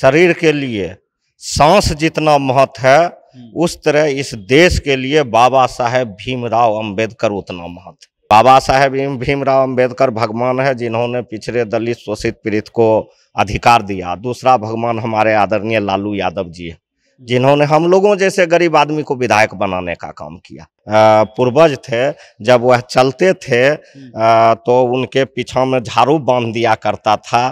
शरीर के लिए सांस जितना महत्व है हम्म। उस तरह इस देश के लिए बाबा साहेब भीमराव अंबेडकर उतना महत्व बाबा साहेब भीमराव अंबेडकर भगवान है जिन्होंने पिछड़े दलित शोषित पीड़ित को अधिकार दिया दूसरा भगवान हमारे आदरणीय लालू यादव जी है जिन्होंने हम लोगों जैसे गरीब आदमी को विधायक बनाने का काम किया पूर्वज थे जब वह चलते थे हम्म। तो उनके पीछा में झाड़ू बांध दिया करता था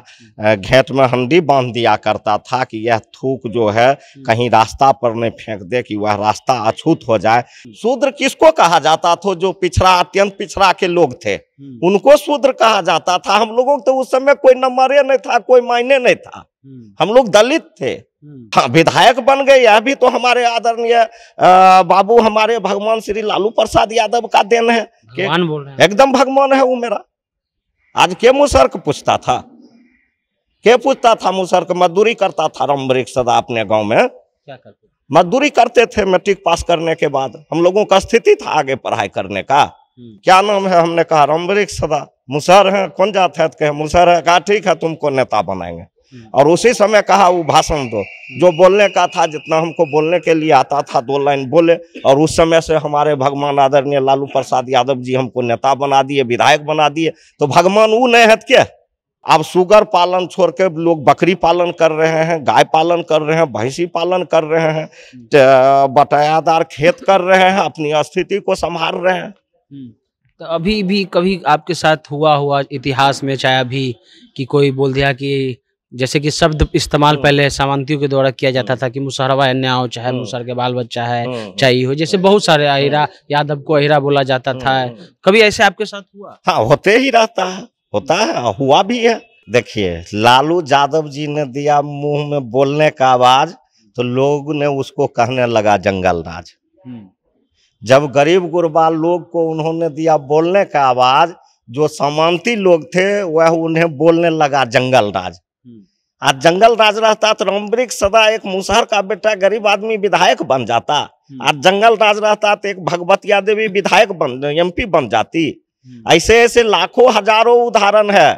घेंट में हंडी बांध दिया करता था कि यह थूक जो है हम्म। कहीं रास्ता पर नहीं फेंक दे कि वह रास्ता अछूत हो जाए हम्म। शूद्र किसको कहा जाता था जो पिछड़ा अत्यंत पिछड़ा के लोग थे उनको शूद्र कहा जाता था हम लोगों को तो उस समय कोई नंबर नहीं था कोई मायने नहीं था हम्म। हम लोग दलित थे हम्म। हाँ विधायक बन गए यह भी तो हमारे आदरणीय बाबू हमारे भगवान श्री लालू प्रसाद यादव का देन है भगवान बोल रहे एकदम भगवान है वो मेरा आज के को पूछता था के पूछता था को मजदूरी करता था रामबरिक सदा अपने गांव में क्या करते मजदूरी करते थे मैट्रिक पास करने के बाद हम लोगों का स्थिति था आगे पढ़ाई करने का हम्म। क्या नाम है हमने कहा रमबरिक सदा मुसर है कौन जात है तो मुसर है कहा ठीक है तुमको नेता बनाएंगे हम्म। और उसी समय कहा वो भाषण दो हम्म। जो बोलने का था जितना हमको बोलने के लिए आता था दो लाइन बोले और उस समय से हमारे भगवान आदरणीय लालू प्रसाद यादव जी हमको नेता बना दिए विधायक बना दिए तो भगवान वो नहीं है क्या अब सुगर पालन छोड़ के लोग बकरी पालन कर रहे हैं गाय पालन कर रहे हैं भैंसी पालन कर रहे हैं हम्म। बटायादार खेत कर रहे हैं अपनी स्थिति को संभाल रहे हैं तो अभी भी कभी आपके साथ हुआ हुआ इतिहास में चाहे अभी कि कोई बोल दिया कि जैसे कि शब्द इस्तेमाल हाँ। पहले सामंतियों के द्वारा किया जाता हाँ। था कि मुसहरवा अन्या हो चाहे हाँ। मुसहर के बाल बच्चा है चाहे हो जैसे बहुत सारे अहिरा यादव को अहिरा बोला जाता था कभी ऐसे आपके साथ हुआ हाँ होते ही रहता है होता है हुआ भी है देखिए लालू यादव जी ने दिया मुंह में बोलने का आवाज तो लोग ने उसको कहने लगा जंगल राज हम्म। जब गरीब गुरबा लोग को उन्होंने दिया बोलने का आवाज जो सामांती लोग थे वह उन्हें बोलने लगा जंगल राज हम्म। आज जंगल राज रहता तो रामब्रिक सदा एक मुसहर का बेटा गरीब आदमी विधायक बन जाता हम्म। आज जंगल राज रहता तो एक भगवतिया देवी विधायक बन एमपी बन जाती हम्म। ऐसे ऐसे लाखों हजारों उदाहरण है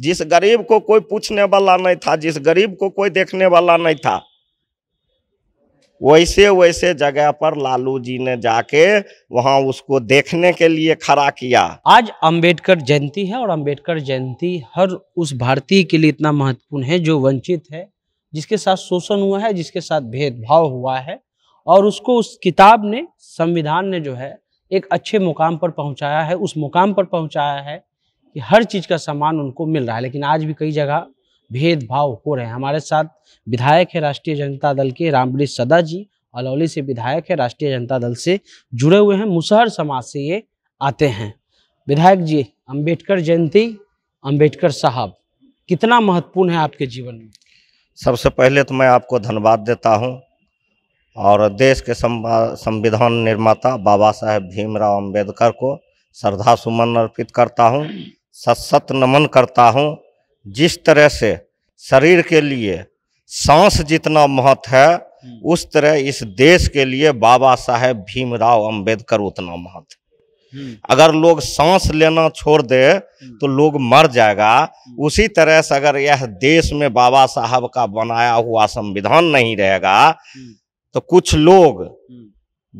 जिस गरीब को कोई पूछने वाला नहीं था जिस गरीब को कोई देखने वाला नहीं था वैसे वैसे जगह पर लालू जी ने जाके वहां उसको देखने के लिए खड़ा किया आज अंबेडकर जयंती है और अंबेडकर जयंती हर उस भारतीय के लिए इतना महत्वपूर्ण है जो वंचित है जिसके साथ शोषण हुआ है जिसके साथ भेदभाव हुआ है और उसको उस किताब ने संविधान ने जो है एक अच्छे मुकाम पर पहुंचाया है उस मुकाम पर पहुंचाया है कि हर चीज़ का सामान उनको मिल रहा है लेकिन आज भी कई जगह भेदभाव हो रहे हैं हमारे साथ विधायक है राष्ट्रीय जनता दल के रामबीर सदा जी अलौली से विधायक है राष्ट्रीय जनता दल से जुड़े हुए हैं मुसहर समाज से ये आते हैं विधायक जी अंबेडकर जयंती अंबेडकर साहब कितना महत्वपूर्ण है आपके जीवन में सबसे पहले तो मैं आपको धन्यवाद देता हूँ और देश के संविधान निर्माता बाबा साहेब भीमराव अम्बेडकर को श्रद्धा सुमन अर्पित करता हूँ सत नमन करता हूँ जिस तरह से शरीर के लिए सांस जितना महत्व है हम्म। उस तरह इस देश के लिए बाबा साहेब भीमराव अंबेडकर उतना महत्व हम्म। अगर लोग सांस लेना छोड़ दे हम्म। तो लोग मर जाएगा उसी तरह से अगर यह देश में बाबा साहब का बनाया हुआ संविधान नहीं रहेगा तो कुछ लोग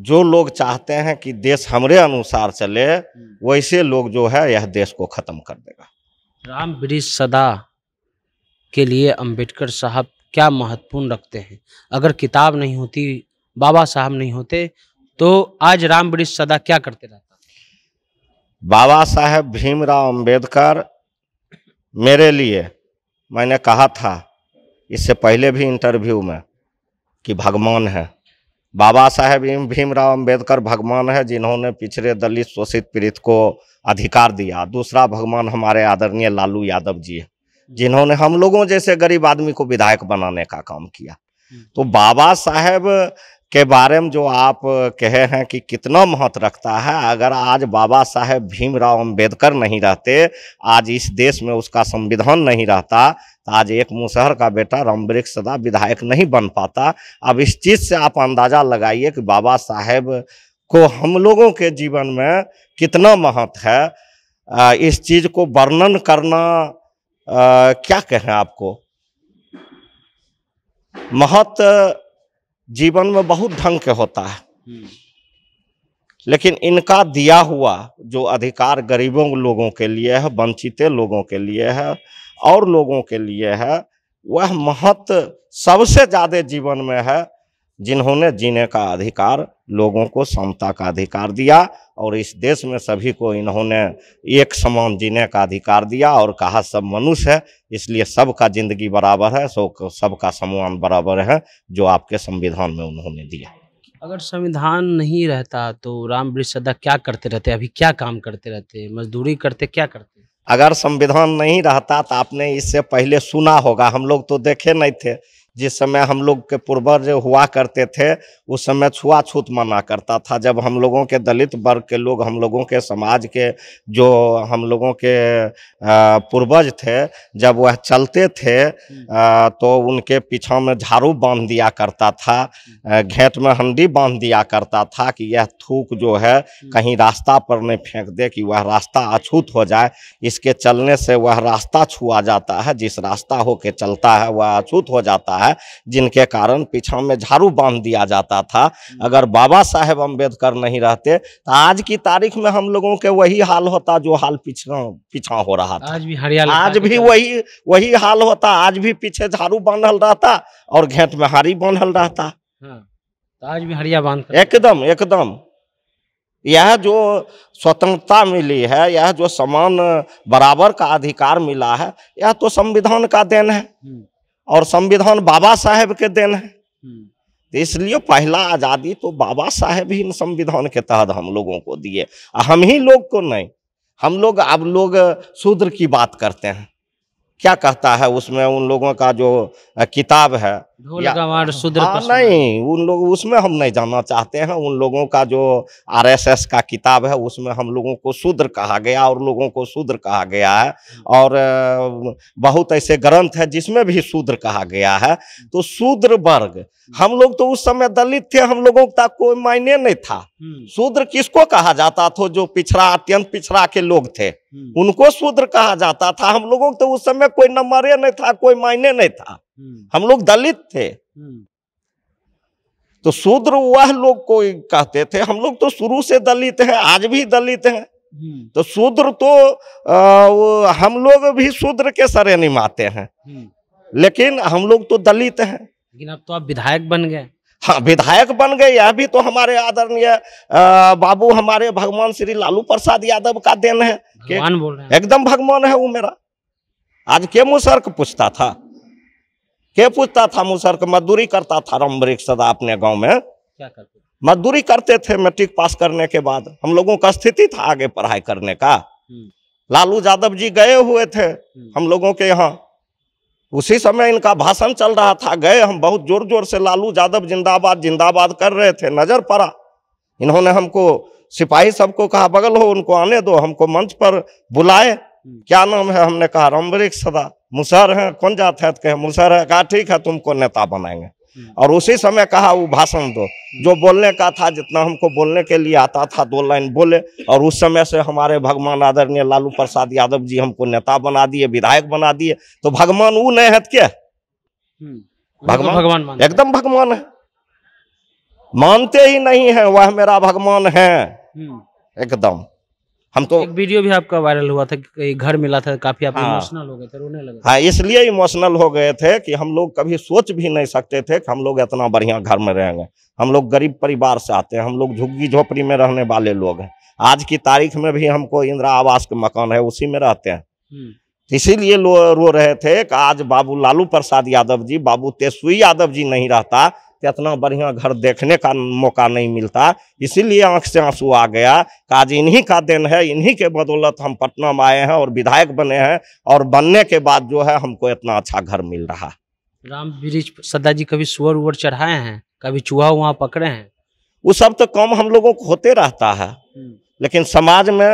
जो लोग चाहते हैं कि देश हमारे अनुसार चले वैसे लोग जो है यह देश को खत्म कर देगा राम ब्रिज सदा के लिए अंबेडकर साहब क्या महत्वपूर्ण रखते हैं अगर किताब नहीं होती बाबा साहब नहीं होते तो आज राम ब्रिज सदा क्या करते रहता बाबा साहेब भीमराव अंबेडकर मेरे लिए मैंने कहा था इससे पहले भी इंटरव्यू में कि भगवान है बाबा साहेब एम भीमराव अंबेडकर भगवान है जिन्होंने पिछड़े दलित शोषित पीड़ित को अधिकार दिया दूसरा भगवान हमारे आदरणीय लालू यादव जी है जिन्होंने हम लोगों जैसे गरीब आदमी को विधायक बनाने का काम किया हम्म। तो बाबा साहेब के बारे में जो आप कहे हैं कि कितना महत्व रखता है अगर आज बाबा साहेब भीमराव अंबेडकर नहीं रहते आज इस देश में उसका संविधान नहीं रहता तो आज एक मुसहर का बेटा रामबरिक सदा विधायक नहीं बन पाता अब इस चीज़ से आप अंदाज़ा लगाइए कि बाबा साहेब को हम लोगों के जीवन में कितना महत्व है इस चीज़ को वर्णन करना क्या कहें आपको महत्व जीवन में बहुत ढंग के होता है हम्म। लेकिन इनका दिया हुआ जो अधिकार गरीबों लोगों के लिए है वंचित लोगों के लिए है और लोगों के लिए है वह महत्व सबसे ज़्यादा जीवन में है जिन्होंने जीने का अधिकार लोगों को समता का अधिकार दिया और इस देश में सभी को इन्होंने एक समान जीने का अधिकार दिया और कहा सब मनुष्य है इसलिए सबका जिंदगी बराबर है सो सबका सम्मान बराबर है जो आपके संविधान में उन्होंने दिया अगर संविधान नहीं रहता तो राम वृक्ष सदा क्या करते रहते अभी क्या काम करते रहते मजदूरी करते क्या करते अगर संविधान नहीं रहता तो आपने इससे पहले सुना होगा हम लोग तो देखे नहीं थे जिस समय हम लोग के पूर्वज हुआ करते थे उस समय छुआछूत माना करता था जब हम लोगों के दलित वर्ग के लोग हम लोगों के समाज के जो हम लोगों के पूर्वज थे जब वह चलते थे हम्म। तो उनके पीछा में झाड़ू बांध दिया करता था घेंट में हंडी बांध दिया करता था कि यह थूक जो है हम्म। कहीं रास्ता पर नहीं फेंक दे कि वह रास्ता अछूत हो जाए इसके चलने से वह रास्ता छुआ जाता है जिस रास्ता होके चलता है वह अछूत हो जाता है है जिनके कारण पीछा में झाड़ू बांध दिया जाता था अगर बाबा साहेब अम्बेडकर नहीं रहते तो आज की तारीख में हम लोगों के वही हाल होता जो हाल पिछड़ा पीछा हो रहा था आज भी हरियाणा आज भी वही वही हाल होता आज भी पीछे झाड़ू बांधल रहता और घेट में हारी बांधल रहता हाँ, तो आज भी हरिया बांध एकदम एकदम यह जो स्वतंत्रता मिली है यह जो समान बराबर का अधिकार मिला है यह तो संविधान का देन है हम्म। और संविधान बाबा साहेब के देन है हम्म। इसलिए पहला आज़ादी तो बाबा साहेब ही संविधान के तहत हम लोगों को दिए हम ही लोग को नहीं हम लोग अब लोग शूद्र की बात करते हैं क्या कहता है उसमें उन लोगों का जो किताब है या, हाँ, हाँ नहीं उन लोग उसमें हम नहीं जाना चाहते हैं उन लोगों का जो आरएसएस का किताब है उसमें हम लोगों को शूद्र कहा गया और लोगों को शूद्र कहा गया है हाँ। और बहुत ऐसे ग्रंथ है जिसमें भी शूद्र कहा गया है तो शूद्र वर्ग हाँ। हम लोग तो उस समय दलित थे हम लोगों का कोई मायने नहीं था शूद्र किसको कहा जाता था जो पिछड़ा अत्यंत पिछड़ा के लोग थे उनको शूद्र कहा जाता था हम लोगों को तो उस समय कोई नंबर नहीं था कोई मायने नहीं था हम्म। हम लोग दलित थे हम्म। तो शूद्र वह लोग को कहते थे हम लोग तो शुरू से दलित हैं आज भी दलित हैं हम्म। तो शूद्र तो आ, हम लोग भी शूद्र के सरे में हैं लेकिन हम लोग तो दलित हैं लेकिन अब तो आप विधायक बन गए हाँ विधायक बन गए यह भी तो हमारे आदरणीय बाबू हमारे भगवान श्री लालू प्रसाद यादव का देन है भगवान बोल रहे एकदम भगवान है वो मेरा आज के मुसर्क पूछता था के पूछता था मुसर के मजदूरी करता था राम वृक्ष सदा अपने गांव में क्या मजदूरी करते थे मैट्रिक पास करने के बाद हम लोगों का स्थिति था आगे पढ़ाई करने का हम्म। लालू यादव जी गए हुए थे हम्म। हम लोगों के यहाँ उसी समय इनका भाषण चल रहा था गए हम बहुत जोर जोर से लालू यादव जिंदाबाद जिंदाबाद कर रहे थे नजर पड़ा इन्होंने हमको सिपाही सबको कहा बगल हो उनको आने दो हमको मंच पर बुलाए हम्म। क्या नाम है हमने कहा रमबरिक सदा मुसहर है कौन जात है कहे मुसर है कहा ठीक है तुमको नेता बनाएंगे हम्म। और उसी समय कहा वो भाषण दो हम्म। जो बोलने का था जितना हमको बोलने के लिए आता था दो लाइन बोले और उस समय से हमारे भगवान आदरणीय लालू प्रसाद यादव जी हमको नेता बना दिए विधायक बना दिए तो भगवान वो नहीं है क्या हम्म। भगवान भगवान एकदम भगवान है मानते ही नहीं है वह मेरा भगवान है एकदम हमको एक वीडियो भी आपका वायरल हुआ था कि घर मिला था काफी आप हाँ, इमोशनल हो गए थे रोने लगे हाँ इसलिए इमोशनल हो गए थे कि हम लोग कभी सोच भी नहीं सकते थे कि हम लोग इतना बढ़िया घर में रहेंगे हम लोग गरीब परिवार से आते हैं हम लोग झुग्गी झोपड़ी में रहने वाले लोग हैं आज की तारीख में भी हमको इंदिरा आवास का मकान है उसी में रहते हैं हम्म। इसीलिए रो रहे थे कि आज बाबू लालू प्रसाद यादव जी बाबू तेजस्वी यादव जी नहीं रहता इतना बढ़िया घर देखने का मौका नहीं मिलता इसीलिए आंख से आंसू आ गया आज इन्हीं का दिन है इन्हीं के बदौलत हम पटना में आए हैं और विधायक बने हैं और बनने के बाद जो है हमको इतना अच्छा घर मिल रहा राम ब्रिज सदा जी कभी सुअर उवर चढ़ाए हैं कभी चूहा वहाँ पकड़े हैं वो सब तो कम हम लोगों को होते रहता है हम्म। लेकिन समाज में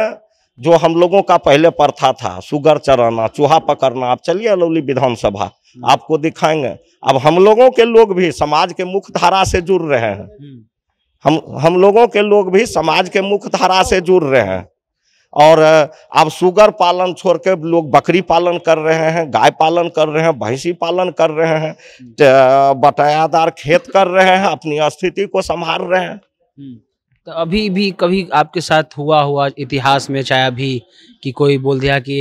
जो हम लोगों का पहले प्रथा था सुगर चराना चूहा पकड़ना आप चलिए अलौली विधानसभा हम्म। आपको दिखाएंगे अब हम लोगों के लोग भी समाज के मुख्य धारा से जुड़ रहे हैं हम्म। हम हम लोगों के लोग भी समाज के मुख्य धारा से जुड़ रहे हैं और अब सुगर पालन छोड़ के लोग बकरी पालन कर रहे हैं गाय पालन कर रहे हैं भैंसी पालन कर रहे हैं हम्म। बटायादार खेत कर रहे हैं अपनी स्थिति को संभाल रहे हैं तो अभी भी कभी आपके साथ हुआ हुआ इतिहास में चाहे अभी कि कोई बोल दिया कि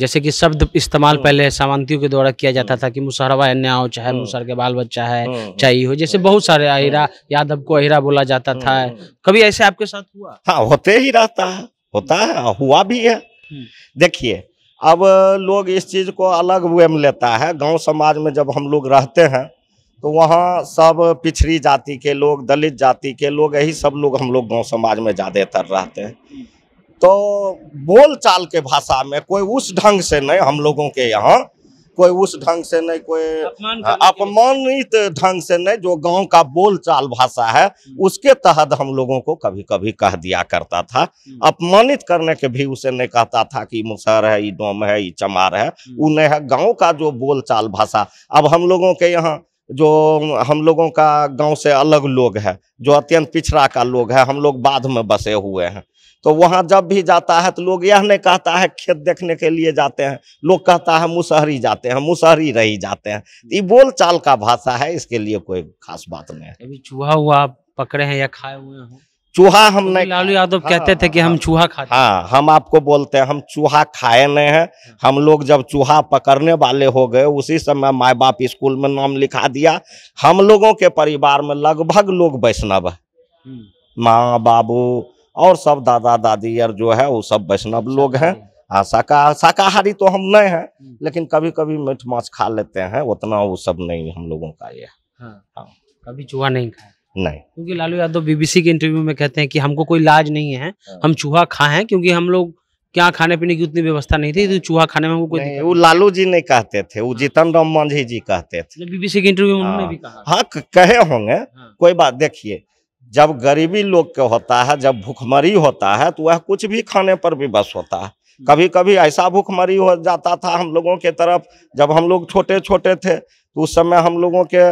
जैसे कि शब्द इस्तेमाल हाँ। पहले सामंतियों के द्वारा किया जाता हाँ। था कि मुसहरवा अन्या हो चाहे हाँ। मुसहर के बाल बच्चा है चाहे हो जैसे बहुत सारे अहिरा यादव को अहिरा बोला जाता था कभी ऐसे आपके साथ हुआ हाँ होते ही रहता है होता है हुआ भी है हम्म। देखिए अब लोग इस चीज को अलग वे में लेता है गांव समाज में जब हम लोग रहते हैं तो वहाँ सब पिछड़ी जाति के लोग दलित जाति के लोग यही सब लोग हम लोग गाँव समाज में ज़्यादातर रहते हैं तो बोल चाल के भाषा में कोई उस ढंग से नहीं हम लोगों के यहाँ कोई उस ढंग से नहीं कोई हाँ, अपमानित ढंग से नहीं जो गांव का बोल चाल भाषा है हम्म। उसके तहत हम लोगों को कभी कभी कह दिया करता था हम्म। अपमानित करने के भी उसे नहीं कहता था कि मुसहर है ये डोम है ये चमार है वो हम्म। नहीं है गाँव का जो बोल चाल भाषा अब हम लोगों के यहाँ जो हम लोगों का गांव से अलग लोग है जो अत्यंत पिछड़ा का लोग है हम लोग बाद में बसे हुए हैं तो वहाँ जब भी जाता है तो लोग यह नहीं कहता है खेत देखने के लिए जाते हैं लोग कहता है मुसहरी जाते हैं मुसहरी रही जाते हैं ये बोल चाल का भाषा है इसके लिए कोई खास बात नहीं है अभी चूहा हुआ पकड़े हैं या खाए हुए हैं चूहा हम तो नहीं लालू यादव हाँ, थे कि हम हाँ, हाँ। चूहा खाते हाँ हम आपको बोलते हैं हम चूहा खाए नहीं हैं हम लोग जब चूहा पकड़ने वाले हो गए उसी समय माए बाप स्कूल में नाम लिखा दिया हम लोगों के परिवार में लगभग लोग वैष्णव है हम्म। माँ बाबू और सब दादा दादी और जो है वो सब वैष्णव अच्छा, लोग हैं हाँ। हाँ, शाका शाकाहारी तो हम नहीं हैं हम्म। लेकिन कभी कभी मीठ माछ खा लेते हैं उतना वो सब नहीं हम लोगों का ये हाँ। कभी चूहा नहीं खाया नहीं क्योंकि लालू यादव बीबीसी के इंटरव्यू में कहते हैं कि हमको कोई लाज नहीं है हम चूहा खाए हैं क्योंकि हम लोग क्या खाने पीने की उतनी व्यवस्था नहीं थी तो चूहा खाने में कोई नहीं, वो लालू जी नहीं कहते थे वो जीतन राम मांझी जी कहते थे मतलब बीबीसी के इंटरव्यू में उन्होंने भी कहा हाँ कहे होंगे कोई बात देखिए जब गरीबी लोग के होता है जब भूखमरी होता है तो वह कुछ भी खाने पर भी बस होता है कभी कभी ऐसा भूखमरी हो जाता था हम लोगों के तरफ जब हम लोग छोटे छोटे थे तो उस समय हम लोगों के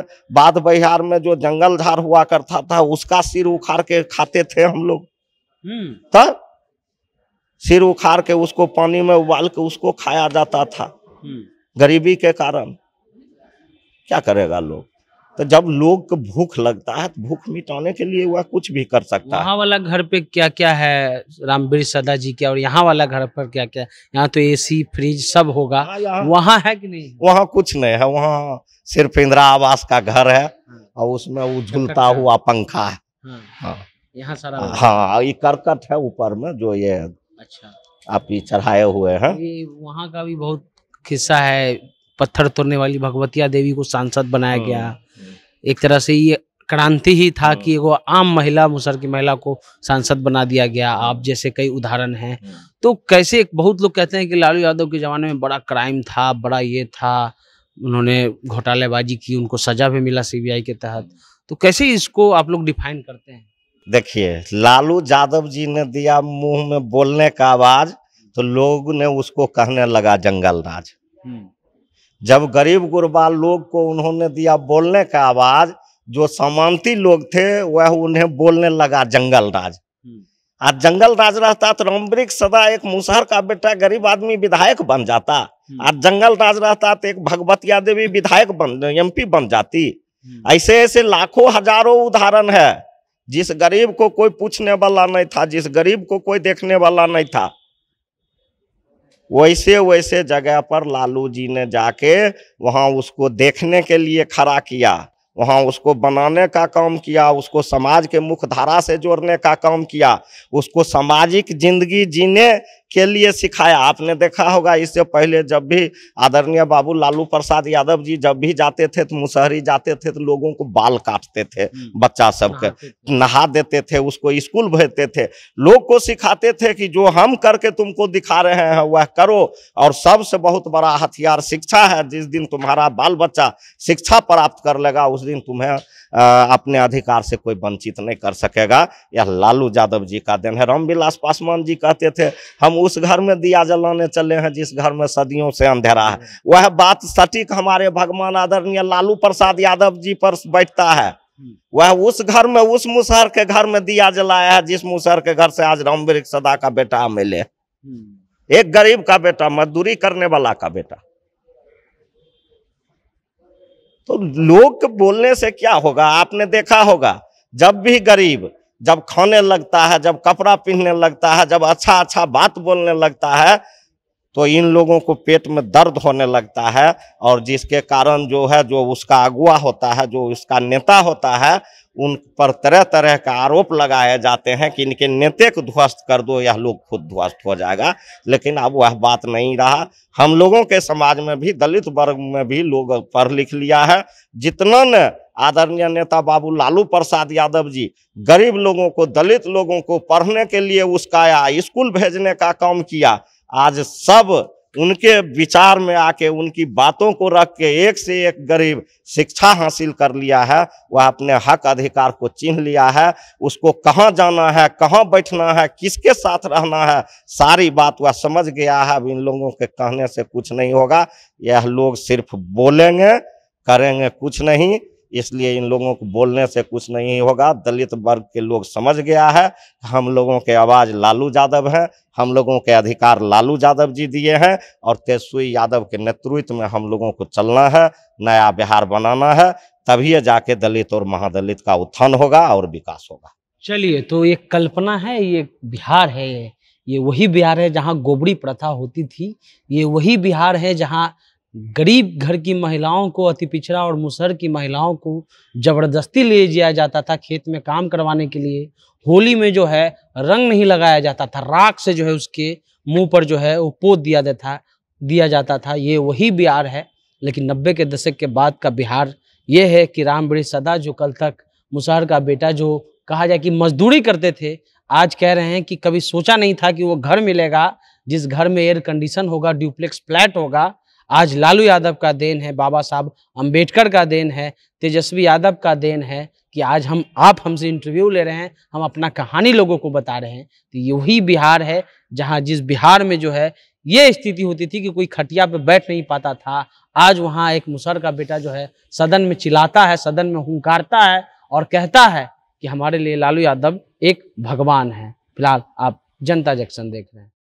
बाद बिहार में जो जंगल झाड़ हुआ करता था उसका सिर उखाड़ के खाते थे हम लोग हम्म। तब सिर उखाड़ के उसको पानी में उबाल के उसको खाया जाता था हम्म। गरीबी के कारण क्या करेगा लोग तो जब लोग को भूख लगता है तो भूख मिटाने के लिए वह कुछ भी कर सकता है यहाँ वाला घर पे क्या क्या है रामवीर सदा जी के और यहाँ वाला घर पर क्या क्या यहाँ तो एसी फ्रिज सब होगा हाँ, वहाँ है कि नहीं वहाँ कुछ नहीं है वहाँ सिर्फ इंदिरा आवास का घर है और उसमें वो झुलता हुआ पंखा है हाँ। हाँ। यहाँ सारा हाँ ये करकट है ऊपर में जो ये अच्छा आप ये चढ़ाए हुए है वहाँ का भी बहुत किस्सा है पत्थर तोड़ने वाली भगवतिया देवी को सांसद बनाया गया एक तरह से ये क्रांति ही था कि हाँ। वो आम महिला मुसर की महिला को सांसद बना दिया गया आप जैसे कई उदाहरण हैं हाँ। तो कैसे बहुत लोग कहते हैं कि लालू यादव के ज़माने में बड़ा क्राइम था बड़ा ये था उन्होंने घोटालेबाजी की उनको सजा भी मिला सीबीआई के तहत तो कैसे इसको आप लोग डिफाइन करते हैं देखिए लालू यादव जी ने दिया मुंह में बोलने का आवाज तो लोग ने उसको कहने लगा जंगल राज हम्म। जब गरीब गुरबा लोग को उन्होंने दिया बोलने का आवाज जो समानती लोग थे वह उन्हें बोलने लगा जंगल राज हम्म। आज जंगल राज रहता तो रामब्रिक सदा एक मुसहर का बेटा गरीब आदमी विधायक बन जाता हम्म। आज जंगल राज रहता तो एक भगवतिया देवी विधायक बन एमपी बन जाती हम्म। ऐसे ऐसे लाखों हजारों उदाहरण है जिस गरीब को कोई पूछने वाला नहीं था जिस गरीब को कोई देखने वाला नहीं था वैसे वैसे जगह पर लालू जी ने जाके वहाँ उसको देखने के लिए खड़ा किया वहाँ उसको बनाने का काम किया उसको समाज के मुख्य धारा से जोड़ने का काम किया उसको सामाजिक जिंदगी जीने के लिए सिखाया आपने देखा होगा इससे पहले जब भी आदरणीय बाबू लालू प्रसाद यादव जी जब भी जाते थे तो मुसहरी जाते थे तो लोगों को बाल काटते थे हम्म। बच्चा सबके नहा देते थे उसको स्कूल भेजते थे लोग को सिखाते थे कि जो हम करके तुमको दिखा रहे हैं वह करो और सबसे बहुत बड़ा हथियार शिक्षा है जिस दिन तुम्हारा बाल बच्चा शिक्षा प्राप्त कर लेगा उस दिन तुम्हें अपने अधिकार से कोई वंचित नहीं कर सकेगा यह लालू यादव जी का देन है रामविलास पासवान जी कहते थे हम उस घर में दिया जलाने चले हैं जिस घर में सदियों से अंधेरा है वह बात सटीक हमारे भगवान आदरणीय लालू प्रसाद यादव जी पर बैठता है वह उस घर में उस मुसहर के घर में दिया जलाया है जिस मुसहर के घर से आज रामवीर सदा का बेटा मिले हम्म। एक गरीब का बेटा मजदूरी करने वाला का बेटा तो लोग बोलने से क्या होगा आपने देखा होगा जब भी गरीब जब खाने लगता है जब कपड़ा पहनने लगता है जब अच्छा अच्छा बात बोलने लगता है तो इन लोगों को पेट में दर्द होने लगता है और जिसके कारण जो है जो उसका अगुआ होता है जो उसका नेता होता है उन पर तरह तरह का आरोप लगाए जाते हैं कि इनके नेते को ध्वस्त कर दो यह लोग खुद ध्वस्त हो जाएगा लेकिन अब वह बात नहीं रहा हम लोगों के समाज में भी दलित वर्ग में भी लोग पढ़ लिख लिया है जितना ने आदरणीय नेता बाबू लालू प्रसाद यादव जी गरीब लोगों को दलित लोगों को पढ़ने के लिए उसका स्कूल भेजने का काम किया आज सब उनके विचार में आके उनकी बातों को रख के एक से एक गरीब शिक्षा हासिल कर लिया है वह अपने हक अधिकार को चिन्ह लिया है उसको कहाँ जाना है कहाँ बैठना है किसके साथ रहना है सारी बात वह समझ गया है अब इन लोगों के कहने से कुछ नहीं होगा यह लोग सिर्फ बोलेंगे करेंगे कुछ नहीं इसलिए इन लोगों को बोलने से कुछ नहीं होगा दलित वर्ग के लोग समझ गया है हम लोगों के आवाज़ लालू यादव हैं हम लोगों के अधिकार लालू यादव जी दिए हैं और तेजस्वी यादव के नेतृत्व में हम लोगों को चलना है नया बिहार बनाना है तभी जाके दलित और महादलित का उत्थान होगा और विकास होगा चलिए तो ये कल्पना है ये बिहार है ये वही बिहार है जहाँ गोबड़ी प्रथा होती थी ये वही बिहार है जहाँ गरीब घर की महिलाओं को अति पिछड़ा और मुसहर की महिलाओं को ज़बरदस्ती ले जाया जाता था खेत में काम करवाने के लिए होली में जो है रंग नहीं लगाया जाता था राख से जो है उसके मुंह पर जो है वो पोत दिया जाता दिया जाता था ये वही बिहार है लेकिन नब्बे के दशक के बाद का बिहार ये है कि रामबीर सदा जो कल तक मुसहर का बेटा जो कहा जाए कि मजदूरी करते थे आज कह रहे हैं कि कभी सोचा नहीं था कि वो घर मिलेगा जिस घर में एयर कंडीशन होगा ड्यूप्लेक्स फ्लैट होगा आज लालू यादव का देन है बाबा साहब अम्बेडकर का देन है तेजस्वी यादव का देन है कि आज हम आप हमसे इंटरव्यू ले रहे हैं हम अपना कहानी लोगों को बता रहे हैं तो यही बिहार है जहाँ जिस बिहार में जो है ये स्थिति होती थी कि कोई खटिया पे बैठ नहीं पाता था आज वहाँ एक मुसर का बेटा जो है सदन में चिल्लाता है सदन में हुंकारता है और कहता है कि हमारे लिए लालू यादव एक भगवान है फिलहाल आप जनता जंक्शन देख रहे हैं